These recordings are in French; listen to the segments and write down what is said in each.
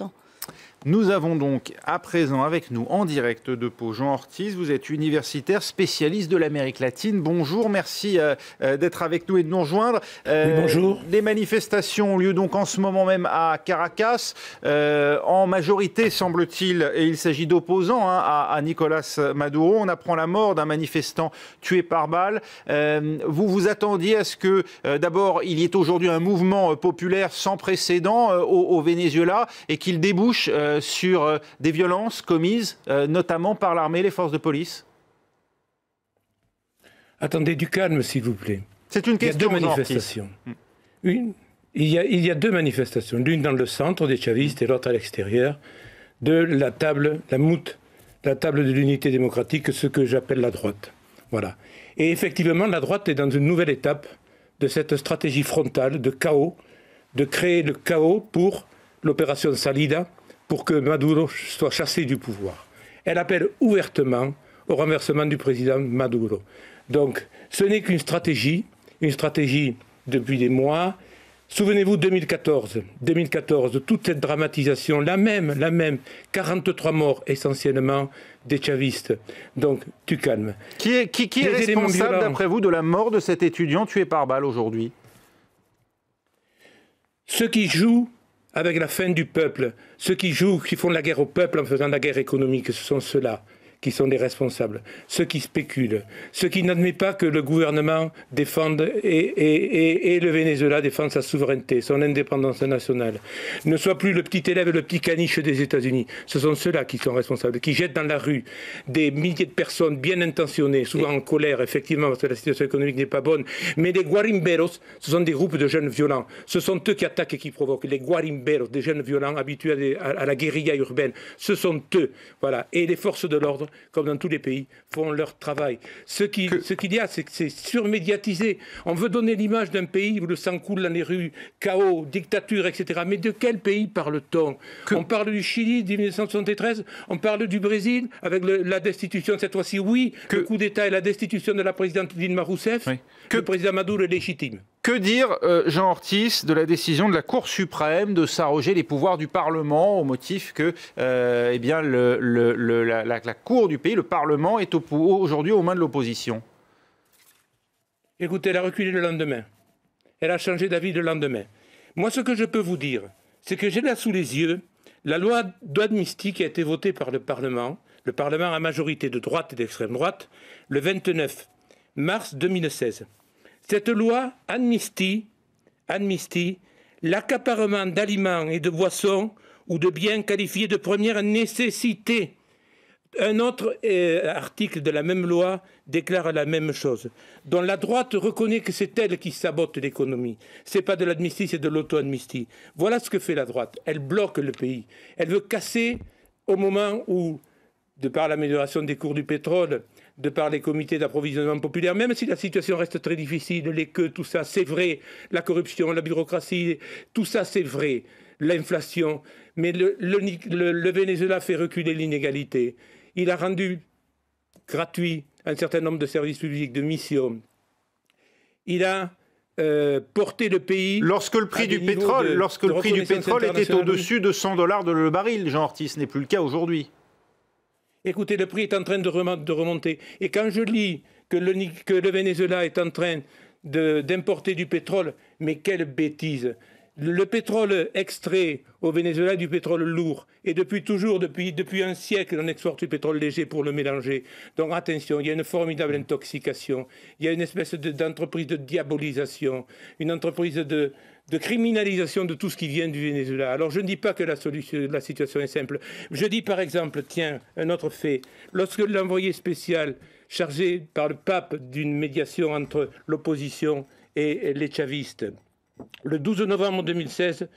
esto. Nous avons donc à présent avec nous en direct de Pau Jean Ortiz. Vous êtes universitaire spécialiste de l'Amérique latine. Bonjour, merci euh, euh, d'être avec nous et de nous rejoindre. Euh, bonjour. Les manifestations ont lieu donc en ce moment même à Caracas, en majorité semble-t-il, et il s'agit d'opposants hein, à, Nicolas Maduro. On apprend la mort d'un manifestant tué par balle. vous vous attendiez à ce que d'abord il y ait aujourd'hui un mouvement populaire sans précédent au, Venezuela et qu'il débouche. Euh, sur euh, des violences commises euh, notamment par l'armée et les forces de police Attendez du calme, s'il vous plaît. C'est une question. Il y a deux manifestations. Une, il, y a, il y a deux manifestations, l'une dans le centre des chavistes et l'autre à l'extérieur de la table, la moute, la table de l'unité démocratique, ce que j'appelle la droite. Voilà. Et effectivement, la droite est dans une nouvelle étape de cette stratégie frontale de chaos, de créer le chaos pour l'opération Salida, pour que Maduro soit chassé du pouvoir. Elle appelle ouvertement au renversement du président Maduro. Donc ce n'est qu'une stratégie, une stratégie depuis des mois. Souvenez-vous 2014, 2014, toute cette dramatisation, la même, la même, 43 morts essentiellement des chavistes. Donc tu calmes. Qui est, qui, qui est responsable d'après vous de la mort de cet étudiant tué par balle aujourd'hui Ceux qui jouent avec la fin du peuple. Ceux qui jouent, qui font la guerre au peuple en faisant la guerre économique, ce sont ceux-là qui sont des responsables, ceux qui spéculent, ceux qui n'admettent pas que le gouvernement défende et, le Venezuela défende sa souveraineté, son indépendance nationale, ne soit plus le petit élève et le petit caniche des États-Unis. Ce sont ceux-là qui sont responsables, qui jettent dans la rue des milliers de personnes bien intentionnées, souvent en colère, effectivement, parce que la situation économique n'est pas bonne. Mais les guarimberos, ce sont des groupes de jeunes violents. Ce sont eux qui attaquent et qui provoquent. Les guarimberos, des jeunes violents habitués à la guérilla urbaine. Ce sont eux. Voilà. Et les forces de l'ordre comme dans tous les pays, font leur travail. Ce qu'il y a, c'est que c'est surmédiatisé. On veut donner l'image d'un pays où le sang coule dans les rues, chaos, dictature, etc. Mais de quel pays parle-t-on On parle du Chili de 1973, on parle du Brésil avec la destitution cette fois-ci, oui, le coup d'État et la destitution de la présidente Dilma Rousseff. Que... Le président Maduro est légitime. Que dire, euh, Jean Ortiz, de la décision de la Cour suprême de s'arroger les pouvoirs du Parlement au motif que euh, eh bien, la, Cour du pays, le Parlement, est aujourd'hui aux mains de l'opposition Écoutez, elle a reculé le lendemain. Elle a changé d'avis le lendemain. Moi, ce que je peux vous dire, c'est que j'ai là sous les yeux la loi d'amnistie qui a été votée par le Parlement, le Parlement à majorité de droite et d'extrême droite, le 29 mars 2016. Cette loi amnistie, l'accaparement d'aliments et de boissons ou de biens qualifiés de première nécessité. Un autre euh, article de la même loi déclare la même chose, dont la droite reconnaît que c'est elle qui sabote l'économie. Ce n'est pas de l'amnistie, c'est de l'auto-amnistie. Voilà ce que fait la droite. Elle bloque le pays. Elle veut casser au moment où, de par l'amélioration des cours du pétrole, de par les comités d'approvisionnement populaire, même si la situation reste très difficile, les queues, tout ça, c'est vrai, la corruption, la bureaucratie, tout ça, c'est vrai, l'inflation, mais le, Venezuela fait reculer l'inégalité. Il a rendu gratuit un certain nombre de services publics, de missions. Il a euh, porté le pays. Lorsque le prix du pétrole, lorsque le prix du pétrole était au-dessus de 100 dollars le baril, Jean Ortiz, ce n'est plus le cas aujourd'hui. Écoutez, le prix est en train de remonter. Et quand je lis que le, Venezuela est en train d'importer du pétrole, mais quelle bêtise le pétrole extrait au Venezuela du pétrole lourd. Et depuis toujours, depuis, un siècle, on exporte du pétrole léger pour le mélanger. Donc attention, il y a une formidable intoxication. Il y a une espèce d'entreprise de, diabolisation, une entreprise de, de criminalisation de tout ce qui vient du Venezuela. Alors je ne dis pas que la, solution, la situation est simple. Je dis par exemple, tiens, un autre fait. Lorsque l'envoyé spécial chargé par le pape d'une médiation entre l'opposition et les chavistes, le 12 novembre 2016,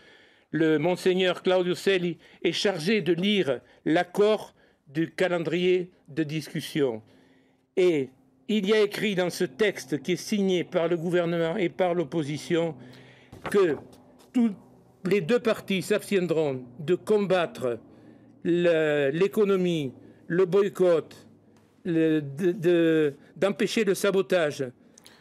le monseigneur Claudio Selli est chargé de lire l'accord du calendrier de discussion. Et il y a écrit dans ce texte qui est signé par le gouvernement et par l'opposition que toutes les deux parties s'abstiendront de combattre l'économie, le, boycott, d'empêcher le, le sabotage,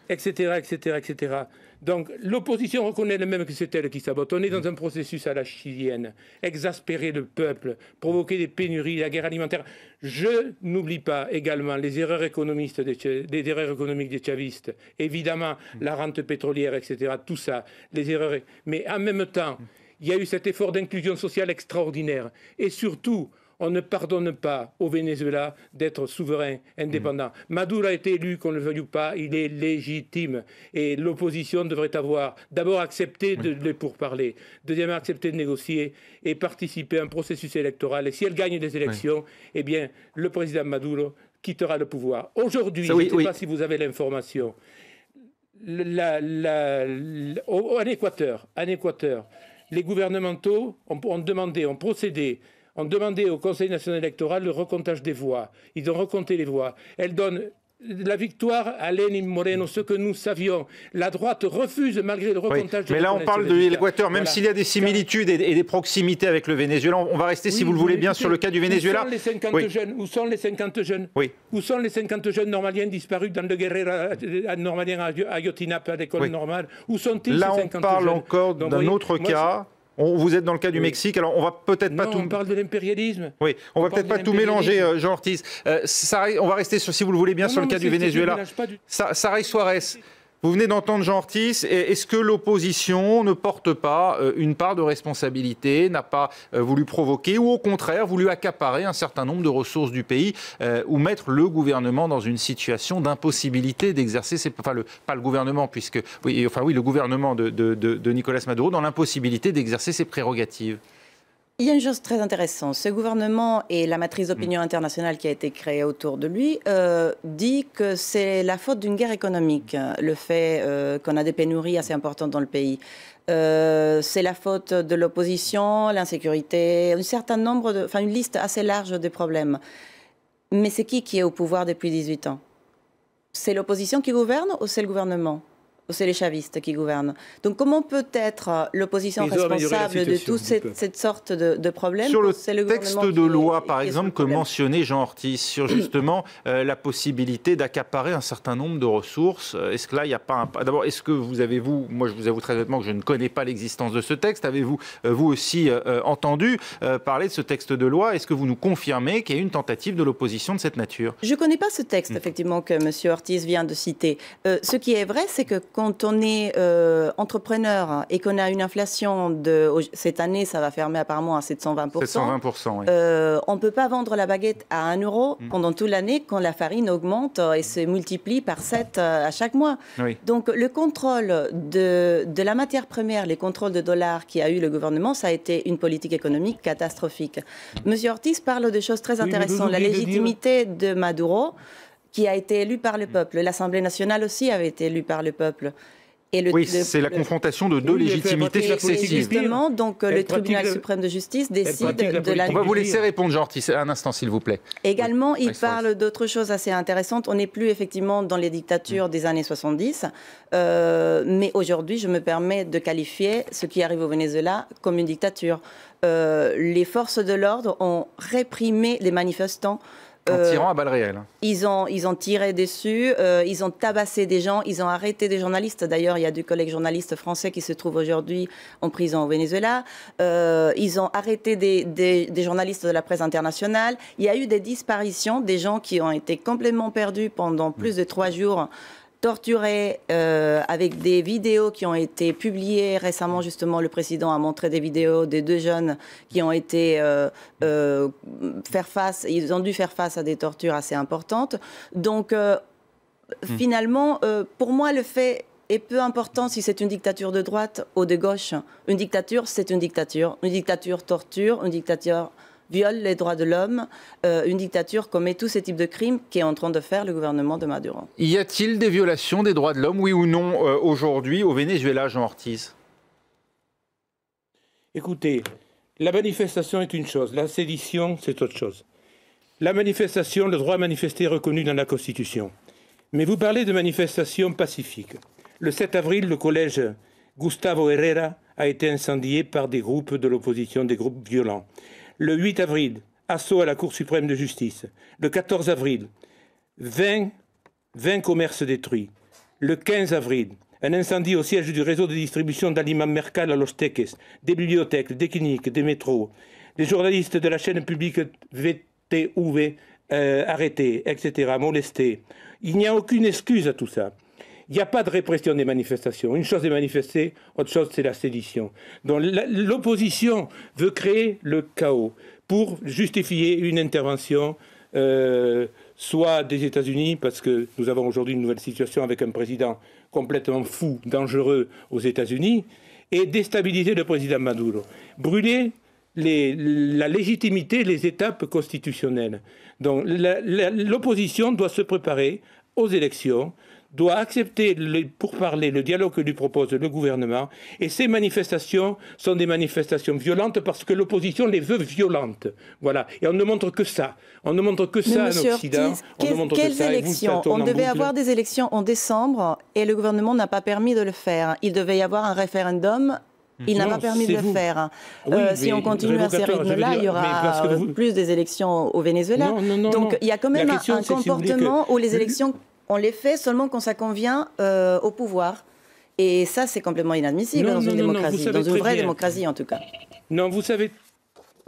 etc., etc., etc. Donc l'opposition reconnaît le même que c'est elle qui sabote. On est dans un processus à la chilienne, exaspérer le peuple, provoquer des pénuries, la guerre alimentaire. Je n'oublie pas également les erreurs, économistes les erreurs économiques des chavistes, évidemment la rente pétrolière, etc. Tout ça, les erreurs. Mais en même temps, il y a eu cet effort d'inclusion sociale extraordinaire. Et surtout, on ne pardonne pas au Venezuela d'être souverain, indépendant. Mm. Maduro a été élu, qu'on le veuille ou pas, il est légitime. Et l'opposition devrait avoir d'abord accepté de, le pourparler, deuxièmement accepté de négocier et participer à un processus électoral. Et si elle gagne les élections, eh bien, le président Maduro quittera le pouvoir. Aujourd'hui, je ne sais pas si vous avez l'information, la, en Équateur, les gouvernementaux ont, ont demandé, ont procédé ont demandé au Conseil national électoral le recontage des voix. Ils ont recompté les voix. Elle donne la victoire à Lénine Moreno, ce que nous savions. La droite refuse malgré le recomptage. voix. mais là, on parle de l'Équateur, même s'il y a des similitudes et, des proximités avec le Venezuela. On va rester, si vous le voulez bien, sur le cas du Venezuela. Où sont les 50 jeunes Où sont les 50 jeunes Où sont les 50 jeunes normaliens disparus dans le Guerrero euh, normalien à Yotinap, à l'école normale Où sont-ils Là, on parle encore d'un autre cas. On, vous êtes dans le cas du Mexique, alors on va peut-être pas tout. On parle de l'impérialisme. Oui, on, va peut-être pas tout mélanger, euh, Jean Ortiz. Euh, on va rester, sur, si vous le voulez bien, sur le cas du Venezuela. Du... Suarez. Vous venez d'entendre Jean Ortiz. Est-ce que l'opposition ne porte pas euh, une part de responsabilité, n'a pas euh, voulu provoquer ou au contraire voulu accaparer un certain nombre de ressources du pays euh, ou mettre le gouvernement dans une situation d'impossibilité d'exercer ses... Enfin, pas le gouvernement, puisque... enfin oui, le gouvernement de Nicolas Maduro dans l'impossibilité d'exercer ses prérogatives il y a une chose très intéressante. Ce gouvernement et la matrice d'opinion mm. internationale qui a été créée autour de lui euh, dit que c'est la faute d'une guerre économique, le fait euh, qu'on a des pénuries assez importantes dans le pays. Euh, c'est la faute de l'opposition, l'insécurité, un certain nombre de, enfin une liste assez large de problèmes. Mais c'est qui qui est au pouvoir depuis 18 ans C'est l'opposition qui gouverne ou c'est le gouvernement c'est les chavistes qui gouvernent. Donc comment peut être euh, l'opposition responsable de toute cette, cette, sorte de, problèmes problème Sur le, texte de loi, par exemple, que mentionnait Jean Ortiz, sur justement euh, la possibilité d'accaparer un certain nombre de ressources, euh, est-ce que là, il n'y a pas un... D'abord, est-ce que vous avez, vous, moi je vous avoue très honnêtement que je ne connais pas l'existence de ce texte, avez-vous, vous aussi, entendu parler de ce texte de loi Est-ce que vous nous confirmez qu'il y a une tentative de l'opposition de cette nature Je ne connais pas ce texte, effectivement, que M. Ortiz vient de citer. ce qui est vrai, c'est que quand on est euh, entrepreneur et qu'on a une inflation de cette année, ça va fermer apparemment à 720 720 euh, On ne peut pas vendre la baguette à 1 euro mm. pendant toute l'année quand la farine augmente et se multiplie par 7 euh, à chaque mois. Donc le contrôle de, la matière première, les contrôles de dollars qui a eu le gouvernement, ça a été une politique économique catastrophique. Monsieur Ortiz parle de choses très intéressantes, la légitimité de Maduro qui a été élu par le mm. peuple. L'Assemblée nationale aussi avait été élue par le peuple. Et le, oui, c'est la confrontation de deux légitimités successives. Justement, donc euh, le tribunal suprême de justice décide de la. On va vous laisser répondre, Jean un instant, s'il vous plaît. Également, il parle d'autres choses assez intéressantes. On n'est plus effectivement dans les dictatures mm. des années 70, euh, mais aujourd'hui, je me permets de qualifier ce qui arrive au Venezuela comme une dictature. Euh, les forces de l'ordre ont réprimé les manifestants. En euh, tirant à balles réelles. Ils ont, ils ont tiré dessus, euh, ils ont tabassé des gens, ils ont arrêté des journalistes. D'ailleurs, il y a du collègues journalistes français qui se trouvent aujourd'hui en prison au Venezuela. Euh, ils ont arrêté des, des, des, journalistes de la presse internationale. Il y a eu des disparitions, des gens qui ont été complètement perdus pendant plus de trois jours torturés euh, avec des vidéos qui ont été publiées récemment. Justement, le président a montré des vidéos des deux jeunes qui ont été euh, euh, faire face. Ils ont dû faire face à des tortures assez importantes. Donc, hmm. finalement, pour moi, le fait est peu important si c'est une dictature de droite ou de gauche. Une dictature, c'est une dictature. Une dictature torture, une dictature viole les droits de l'homme, euh, une dictature commet tous ces types de crimes qu'est en train de faire le gouvernement de Maduro. Y a-t-il des violations des droits de l'homme, oui ou non, euh, aujourd'hui au Venezuela, Jean Ortiz Écoutez, la manifestation est une chose, la sédition, c'est autre chose. La manifestation, le droit à manifester est reconnu dans la Constitution. Mais vous parlez de manifestations pacifiques. Le 7 avril, le collège Gustavo Herrera a été incendié par des groupes de l'opposition, des groupes violents. Le 8 avril, assaut à la Cour suprême de justice. Le 14 avril, 20, 20 commerces détruits. Le 15 avril, un incendie au siège du réseau de distribution d'aliments Mercal à Los Teques, des bibliothèques, des cliniques, des métros, des journalistes de la chaîne publique VTUV euh, arrêtés, etc., molestés. Il n'y a aucune excuse à tout ça. Il n'y a pas de répression des manifestations. Une chose est manifester, autre chose c'est la sédition. Donc l'opposition veut créer le chaos pour justifier une intervention, euh, soit des États-Unis, parce que nous avons aujourd'hui une nouvelle situation avec un président complètement fou, dangereux aux États-Unis, et déstabiliser le président Maduro. Brûler la légitimité, les étapes constitutionnelles. Donc l'opposition doit se préparer aux élections doit accepter, pour parler, le dialogue que lui propose le gouvernement. Et ces manifestations sont des manifestations violentes parce que l'opposition les veut violentes. Voilà. Et on ne montre que ça. On ne montre que ça en Occident. on quelles, élections On devait avoir des élections en décembre et le gouvernement n'a pas permis de le faire. Il devait y avoir un référendum il n'a mhm. pas permis de le faire. Euh, si on continue à ces rythmes-là, il y aura plus des élections au Venezuela. Donc il y a quand même un, comportement où les élections on les fait seulement quand ça convient euh, au pouvoir. Et ça, c'est complètement inadmissible dans une démocratie, dans une vraie démocratie en tout cas. Non, vous savez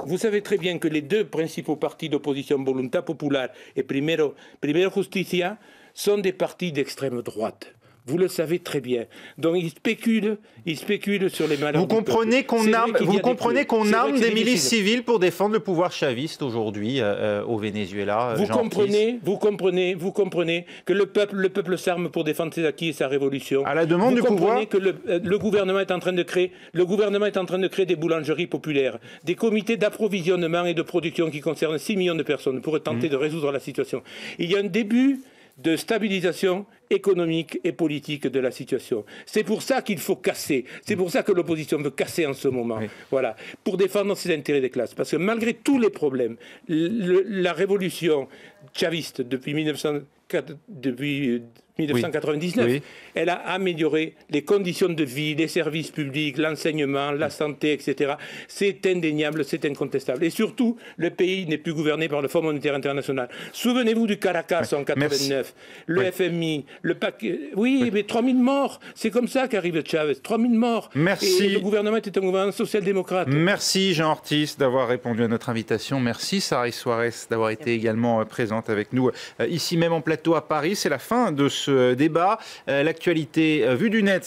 vous savez très bien que les deux principaux partis d'opposition, Voluntà Popular et Primero, Primero Justicia, sont des partis d'extrême droite. Vous le savez très bien. Donc ils spéculent, spéculent sur les malheurs. Vous comprenez qu'on arme, vous comprenez qu'on arme des, milices civiles pour défendre le pouvoir chaviste aujourd'hui euh, euh, au Venezuela. Euh, vous comprenez, vous comprenez, vous comprenez que le peuple, le peuple s'arme pour défendre ses acquis et sa révolution. À la demande vous du pouvoir. Vous comprenez que le, gouvernement est en train de créer, le gouvernement est en train de créer des boulangeries populaires, des comités d'approvisionnement et de production qui concernent 6 millions de personnes pour tenter mmh. de résoudre la situation. Il y a un début de stabilisation économique et politique de la situation. C'est pour ça qu'il faut casser. C'est pour ça que l'opposition veut casser en ce moment. Voilà. Pour défendre ses intérêts des classes. Parce que malgré tous les problèmes, la révolution chaviste depuis 1999. Euh, elle a amélioré les conditions de vie, les services publics, l'enseignement, la santé, etc. C'est indéniable, c'est incontestable. Et surtout, le pays n'est plus gouverné par le Fonds monétaire international. Souvenez-vous du Caracas en 1989. Le FMI, oui, mais mais 3000 morts. C'est comme ça qu'arrive Chavez. 3000 morts. Merci. le gouvernement était un gouvernement social-démocrate. Merci, Jean Ortiz, d'avoir répondu à notre invitation. Merci, Sarah Suarez, d'avoir été également euh, présente avec nous euh, ici même en plateau à Paris. C'est la fin de ce débat. Euh, l'actualité vue du net.